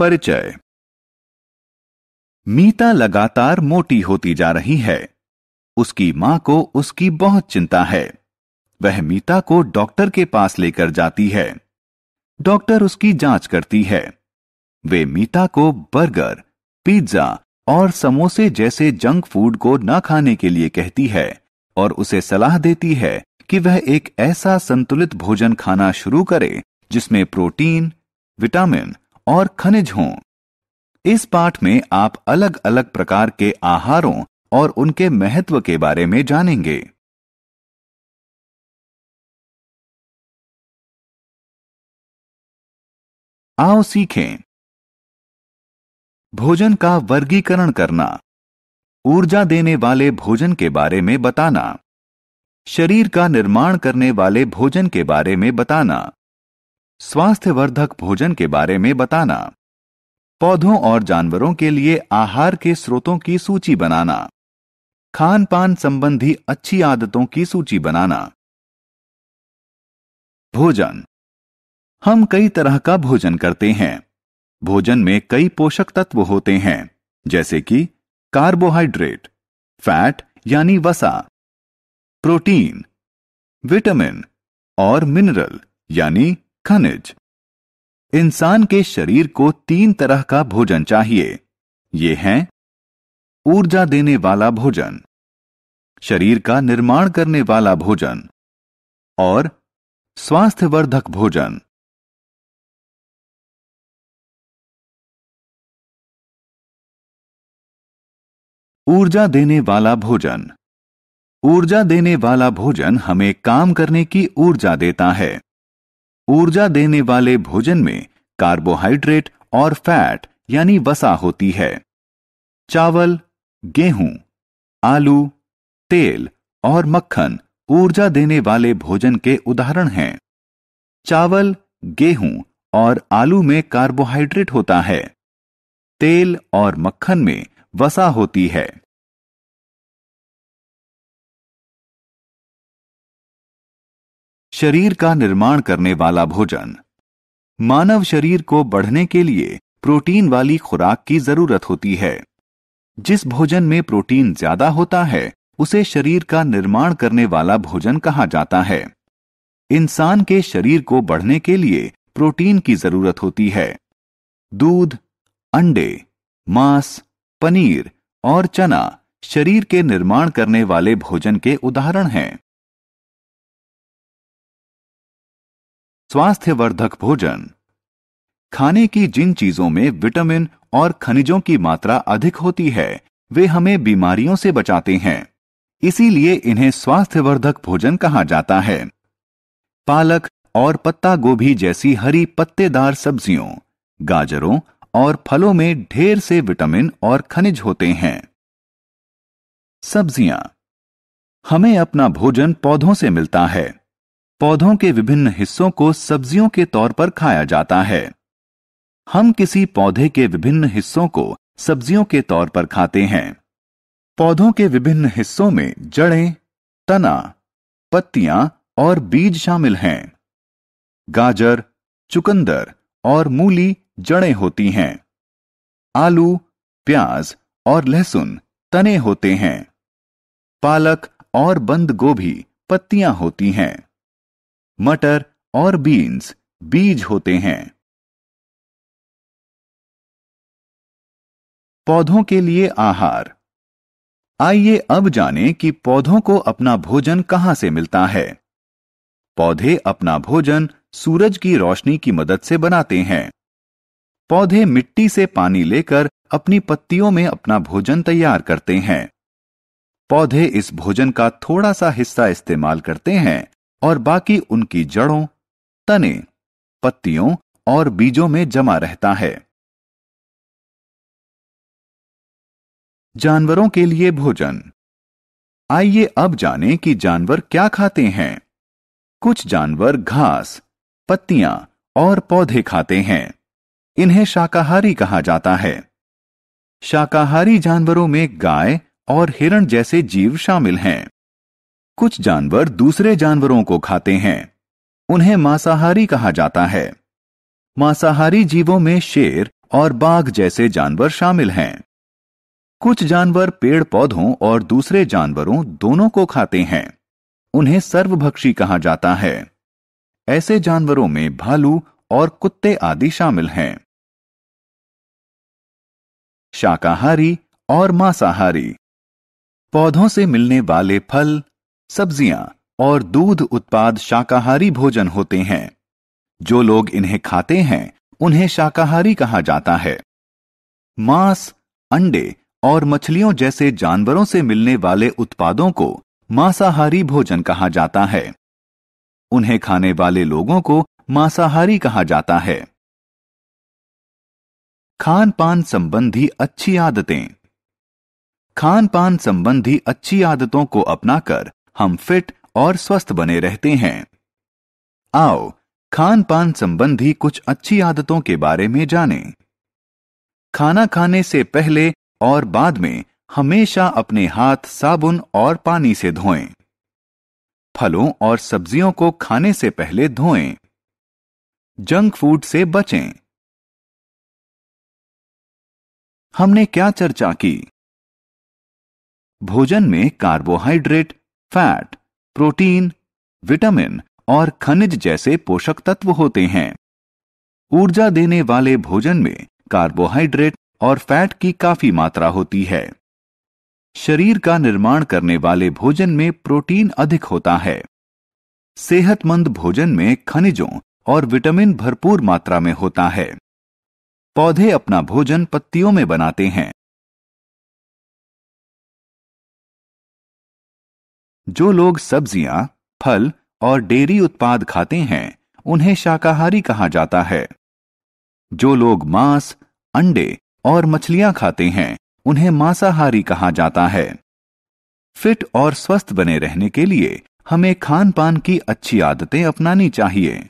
परिचय मीता लगातार मोटी होती जा रही है उसकी मां को उसकी बहुत चिंता है वह मीता को डॉक्टर के पास लेकर जाती है डॉक्टर उसकी जांच करती है वे मीता को बर्गर पिज्जा और समोसे जैसे जंक फूड को न खाने के लिए कहती है और उसे सलाह देती है कि वह एक ऐसा संतुलित भोजन खाना शुरू करे जिसमें प्रोटीन विटामिन और खनिज हों इस पाठ में आप अलग अलग प्रकार के आहारों और उनके महत्व के बारे में जानेंगे आओ सीखें भोजन का वर्गीकरण करना ऊर्जा देने वाले भोजन के बारे में बताना शरीर का निर्माण करने वाले भोजन के बारे में बताना स्वास्थ्यवर्धक भोजन के बारे में बताना पौधों और जानवरों के लिए आहार के स्रोतों की सूची बनाना खान पान संबंधी अच्छी आदतों की सूची बनाना भोजन हम कई तरह का भोजन करते हैं भोजन में कई पोषक तत्व होते हैं जैसे कि कार्बोहाइड्रेट फैट यानी वसा प्रोटीन विटामिन और मिनरल यानी खनिज इंसान के शरीर को तीन तरह का भोजन चाहिए ये हैं ऊर्जा देने वाला भोजन शरीर का निर्माण करने वाला भोजन और स्वास्थ्यवर्धक भोजन ऊर्जा देने वाला भोजन ऊर्जा देने वाला भोजन हमें काम करने की ऊर्जा देता है ऊर्जा देने वाले भोजन में कार्बोहाइड्रेट और फैट यानी वसा होती है चावल गेहूं आलू तेल और मक्खन ऊर्जा देने वाले भोजन के उदाहरण हैं चावल गेहूं और आलू में कार्बोहाइड्रेट होता है तेल और मक्खन में वसा होती है शरीर का निर्माण करने वाला भोजन मानव शरीर को बढ़ने के लिए प्रोटीन वाली खुराक की जरूरत होती है जिस भोजन में प्रोटीन ज्यादा होता है उसे शरीर का निर्माण करने वाला भोजन कहा जाता है इंसान के शरीर को बढ़ने के लिए प्रोटीन की जरूरत होती है दूध अंडे मांस पनीर और चना शरीर के निर्माण करने वाले भोजन के उदाहरण हैं स्वास्थ्यवर्धक भोजन खाने की जिन चीजों में विटामिन और खनिजों की मात्रा अधिक होती है वे हमें बीमारियों से बचाते हैं इसीलिए इन्हें स्वास्थ्यवर्धक भोजन कहा जाता है पालक और पत्ता गोभी जैसी हरी पत्तेदार सब्जियों गाजरों और फलों में ढेर से विटामिन और खनिज होते हैं सब्जियां हमें अपना भोजन पौधों से मिलता है पौधों के विभिन्न हिस्सों को सब्जियों के तौर पर खाया जाता है हम किसी पौधे के विभिन्न हिस्सों को सब्जियों के तौर पर खाते हैं पौधों के विभिन्न हिस्सों में जड़ें तना पत्तियां और बीज शामिल हैं गाजर चुकंदर और मूली जड़ें होती हैं आलू प्याज और लहसुन तने होते हैं पालक और बंद गोभी पत्तियां होती हैं मटर और बीन्स बीज होते हैं पौधों के लिए आहार आइए अब जानें कि पौधों को अपना भोजन कहां से मिलता है पौधे अपना भोजन सूरज की रोशनी की मदद से बनाते हैं पौधे मिट्टी से पानी लेकर अपनी पत्तियों में अपना भोजन तैयार करते हैं पौधे इस भोजन का थोड़ा सा हिस्सा इस्तेमाल करते हैं और बाकी उनकी जड़ों तने पत्तियों और बीजों में जमा रहता है जानवरों के लिए भोजन आइए अब जानें कि जानवर क्या खाते हैं कुछ जानवर घास पत्तियां और पौधे खाते हैं इन्हें शाकाहारी कहा जाता है शाकाहारी जानवरों में गाय और हिरण जैसे जीव शामिल हैं कुछ जानवर दूसरे जानवरों को खाते हैं उन्हें मांसाहारी कहा जाता है मांसाहारी जीवों में शेर और बाघ जैसे जानवर शामिल हैं कुछ जानवर पेड़ पौधों और दूसरे जानवरों दोनों को खाते हैं उन्हें सर्वभक्षी कहा जाता है ऐसे जानवरों में भालू और कुत्ते आदि शामिल हैं शाकाहारी और मांसाहारी पौधों से मिलने वाले फल सब्जियां और दूध उत्पाद शाकाहारी भोजन होते हैं जो लोग इन्हें खाते हैं उन्हें शाकाहारी कहा जाता है मांस अंडे और मछलियों जैसे जानवरों से मिलने वाले उत्पादों को मांसाहारी भोजन कहा जाता है उन्हें खाने वाले लोगों को मांसाहारी कहा जाता है खान पान संबंधी अच्छी आदतें खान पान संबंधी अच्छी आदतों को अपनाकर हम फिट और स्वस्थ बने रहते हैं आओ खान पान संबंधी कुछ अच्छी आदतों के बारे में जानें। खाना खाने से पहले और बाद में हमेशा अपने हाथ साबुन और पानी से धोएं। फलों और सब्जियों को खाने से पहले धोएं। जंक फूड से बचें हमने क्या चर्चा की भोजन में कार्बोहाइड्रेट फैट प्रोटीन विटामिन और खनिज जैसे पोषक तत्व होते हैं ऊर्जा देने वाले भोजन में कार्बोहाइड्रेट और फैट की काफी मात्रा होती है शरीर का निर्माण करने वाले भोजन में प्रोटीन अधिक होता है सेहतमंद भोजन में खनिजों और विटामिन भरपूर मात्रा में होता है पौधे अपना भोजन पत्तियों में बनाते हैं जो लोग सब्जियां फल और डेयरी उत्पाद खाते हैं उन्हें शाकाहारी कहा जाता है जो लोग मांस अंडे और मछलियां खाते हैं उन्हें मांसाहारी कहा जाता है फिट और स्वस्थ बने रहने के लिए हमें खान पान की अच्छी आदतें अपनानी चाहिए